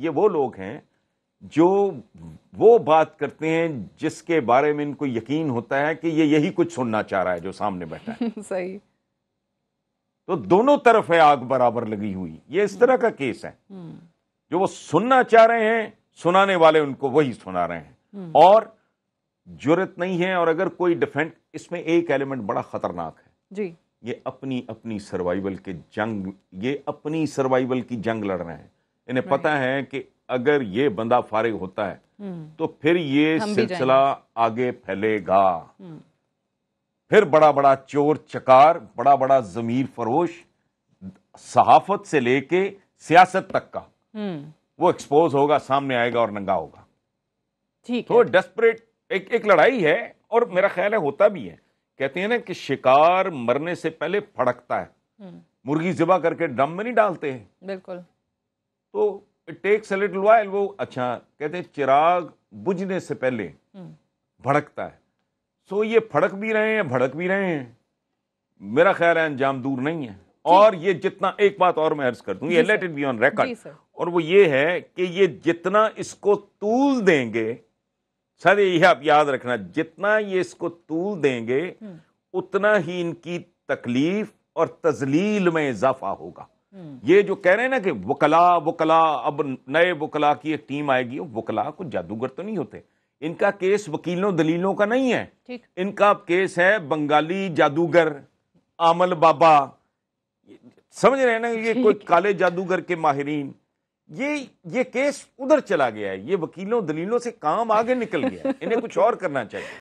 ये वो लोग हैं जो वो बात करते हैं जिसके बारे में इनको यकीन होता है कि ये यही कुछ सुनना चाह रहा है जो सामने बैठा है सही तो दोनों तरफ है आग बराबर लगी हुई ये इस तरह का केस है हम्म। जो वो सुनना चाह रहे हैं सुनाने वाले उनको वही सुना रहे हैं हम्म। और जरूरत नहीं है और अगर कोई डिफेंड इसमें एक एलिमेंट बड़ा खतरनाक है जी ये अपनी अपनी सर्वाइवल के जंग ये अपनी सर्वाइवल की जंग लड़ रहे हैं इन्हें पता है कि अगर ये बंदा फारिग होता है हम्म। तो फिर ये सिलसिला आगे फैलेगा हम्म। फिर बड़ा बड़ा चोर चकार बड़ा बड़ा जमीर फरोश सहाफत से लेके सियासत तक का हम्म। वो एक्सपोज होगा सामने आएगा और नंगा होगा ठीक तो डेस्परेट एक एक लड़ाई है और मेरा ख्याल है होता भी है कहते हैं ना कि शिकार मरने से पहले फड़कता है मुर्गी जिबा करके ड्रम में नहीं डालते हैं बिल्कुल तो it takes a little while वो अच्छा कहते हैं चिराग बुझने से पहले हम्म। भड़कता है सो ये फड़क भी रहे हैं भड़क भी रहे हैं मेरा ख्याल है अंजाम दूर नहीं है और ये जितना एक बात और मैं अर्ज कर दूं ये let it be on record और वो ये है कि ये जितना इसको तूल देंगे सर ये आप याद रखना जितना ये इसको तूल देंगे हम्म। उतना ही इनकी तकलीफ और तजलील में इजाफा होगा हम्म। ये जो कह रहे हैं ना कि वकला वकला अब नए वकला की एक टीम आएगी वकला को जादूगर तो नहीं होते इनका केस वकीलों दलीलों का नहीं है इनका केस है बंगाली जादूगर आमल बाबा समझ रहे हैं ना ये कोई काले जादूगर के माहरीन ये ये केस उधर चला गया है ये वकीलों दलीलों से काम आगे निकल गया इन्हें कुछ और करना चाहिए